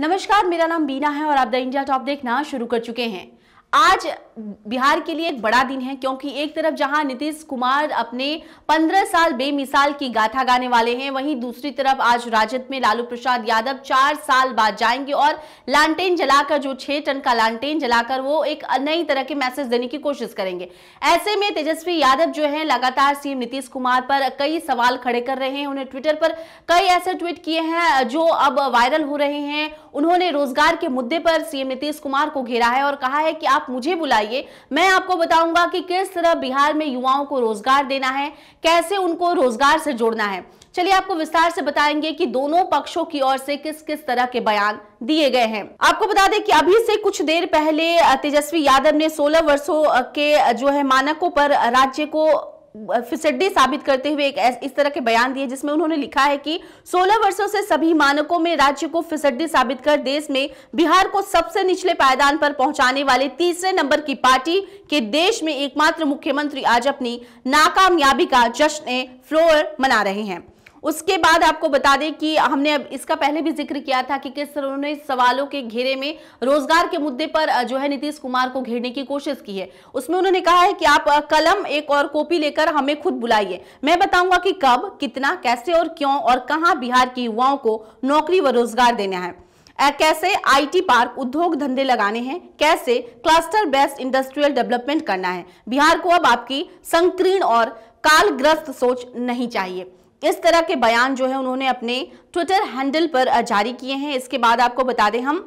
नमस्कार मेरा नाम बीना है और आप द इंडिया टॉप देखना शुरू कर चुके हैं आज बिहार के लिए एक बड़ा दिन है क्योंकि एक तरफ जहां नीतीश कुमार अपने 15 साल बेमिसाल की गाथा गाने वाले हैं वहीं दूसरी तरफ आज राजद में लालू प्रसाद यादव चार साल बाद जाएंगे और लालटेन जलाकर जो छह टन का लालटेन जलाकर वो एक नई तरह के मैसेज देने की कोशिश करेंगे ऐसे में तेजस्वी यादव जो है लगातार सीएम नीतीश कुमार पर कई सवाल खड़े कर रहे हैं उन्हें ट्विटर पर कई ऐसे ट्वीट किए हैं जो अब वायरल हो रहे हैं उन्होंने रोजगार के मुद्दे पर सीएम नीतीश कुमार को घेरा है और कहा है कि आप मुझे बुलाइए चाहिए मैं आपको बताऊंगा कि किस तरह बिहार में युवाओं को रोजगार देना है कैसे उनको रोजगार से जोड़ना है चलिए आपको विस्तार से बताएंगे कि दोनों पक्षों की ओर से किस किस तरह के बयान दिए गए हैं आपको बता दें कि अभी से कुछ देर पहले तेजस्वी यादव ने 16 वर्षों के जो है मानकों पर राज्य को फिसड्डी साबित करते हुए एक इस तरह के बयान दिए जिसमें उन्होंने लिखा है कि 16 वर्षों से सभी मानकों में राज्य को फिसड्डी साबित कर देश में बिहार को सबसे निचले पायदान पर पहुंचाने वाले तीसरे नंबर की पार्टी के देश में एकमात्र मुख्यमंत्री आज अपनी नाकामयाबी का जश्न फ्लोर मना रहे हैं उसके बाद आपको बता दें कि हमने अब इसका पहले भी जिक्र किया था कि किस तरह उन्होंने सवालों के घेरे में रोजगार के मुद्दे पर जो है नीतीश कुमार को घेरने की कोशिश की है उसमें उन्होंने कहा है कि आप कलम एक और कॉपी लेकर हमें खुद बुलाइए मैं बताऊंगा कि कब कितना कैसे और क्यों और कहां बिहार के युवाओं को नौकरी व रोजगार देना है कैसे आईटी पार्क उद्योग धंधे लगाने हैं कैसे क्लस्टर बेस्ड इंडस्ट्रियल डेवलपमेंट करना है बिहार को अब आपकी संकीर्ण और कालग्रस्त सोच नहीं चाहिए इस तरह के बयान जो है उन्होंने अपने ट्विटर हैंडल पर जारी किए हैं इसके बाद आपको बता दें हम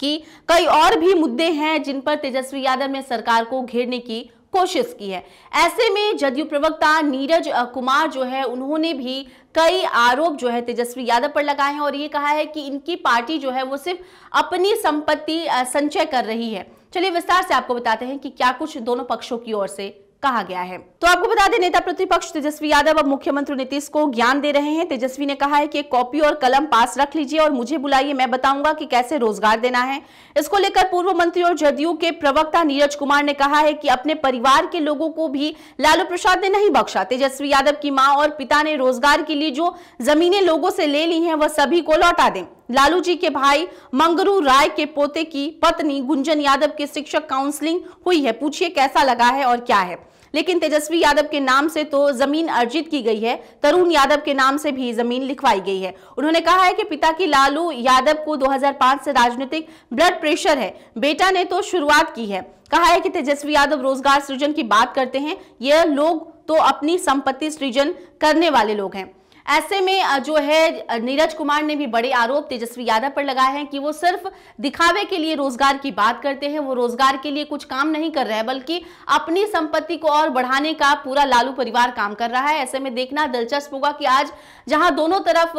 कि कई और भी मुद्दे हैं जिन पर तेजस्वी यादव ने सरकार को घेरने की कोशिश की है ऐसे में जदयू प्रवक्ता नीरज कुमार जो है उन्होंने भी कई आरोप जो है तेजस्वी यादव पर लगाए हैं और ये कहा है कि इनकी पार्टी जो है वो सिर्फ अपनी संपत्ति संचय कर रही है चलिए विस्तार से आपको बताते हैं कि क्या कुछ दोनों पक्षों की ओर से कहा गया है तो आपको बता दें नेता प्रतिपक्ष तेजस्वी यादव अब मुख्यमंत्री नीतीश को ज्ञान दे रहे हैं तेजस्वी ने कहा है कि कॉपी और कलम पास रख लीजिए और मुझे बुलाइए मैं बताऊंगा कि कैसे रोजगार देना है इसको लेकर पूर्व मंत्री और जदयू के प्रवक्ता नीरज कुमार ने कहा है कि अपने परिवार के लोगों को भी लालू प्रसाद ने नहीं बख्शा तेजस्वी यादव की माँ और पिता ने रोजगार के लिए जो जमीने लोगों से ले ली है वह सभी को लौटा दें लालू जी के भाई मंगरू राय के पोते की पत्नी गुंजन यादव के शिक्षक काउंसलिंग हुई है पूछिए कैसा लगा है और क्या है लेकिन तेजस्वी यादव के नाम से तो जमीन अर्जित की गई है तरुण यादव के नाम से भी जमीन लिखवाई गई है उन्होंने कहा है कि पिता की लालू यादव को 2005 से राजनीतिक ब्लड प्रेशर है बेटा ने तो शुरुआत की है कहा है कि तेजस्वी यादव रोजगार सृजन की बात करते हैं यह लोग तो अपनी संपत्ति सृजन करने वाले लोग हैं ऐसे में जो है नीरज कुमार ने भी बड़े आरोप तेजस्वी यादव पर लगाए हैं कि वो सिर्फ दिखावे के लिए रोजगार की बात करते हैं वो रोजगार के लिए कुछ काम नहीं कर रहे हैं बल्कि अपनी संपत्ति को और बढ़ाने का पूरा लालू परिवार काम कर रहा है ऐसे में देखना दिलचस्प होगा कि आज जहां दोनों तरफ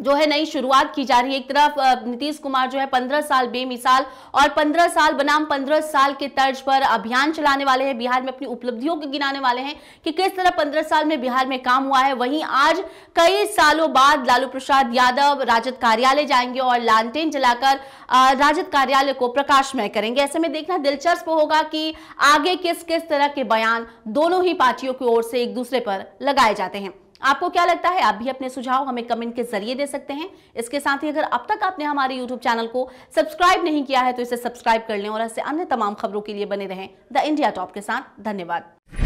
जो है नई शुरुआत की जा रही है एक तरफ नीतीश कुमार जो है पंद्रह साल बेमिसाल और पंद्रह साल बनाम पंद्रह साल के तर्ज पर अभियान चलाने वाले हैं बिहार में अपनी उपलब्धियों को गिनाने वाले हैं कि किस तरह पंद्रह साल में बिहार में काम हुआ है वहीं आज कई सालों बाद लालू प्रसाद यादव राजद कार्यालय जाएंगे और लालटेन जलाकर राजद कार्यालय को प्रकाशमय करेंगे ऐसे में देखना दिलचस्प होगा कि आगे किस किस तरह के बयान दोनों ही पार्टियों की ओर से एक दूसरे पर लगाए जाते हैं आपको क्या लगता है आप भी अपने सुझाव हमें कमेंट के जरिए दे सकते हैं इसके साथ ही अगर अब तक आपने हमारे यूट्यूब चैनल को सब्सक्राइब नहीं किया है तो इसे सब्सक्राइब कर लें और ऐसे अन्य तमाम खबरों के लिए बने रहें द इंडिया टॉप के साथ धन्यवाद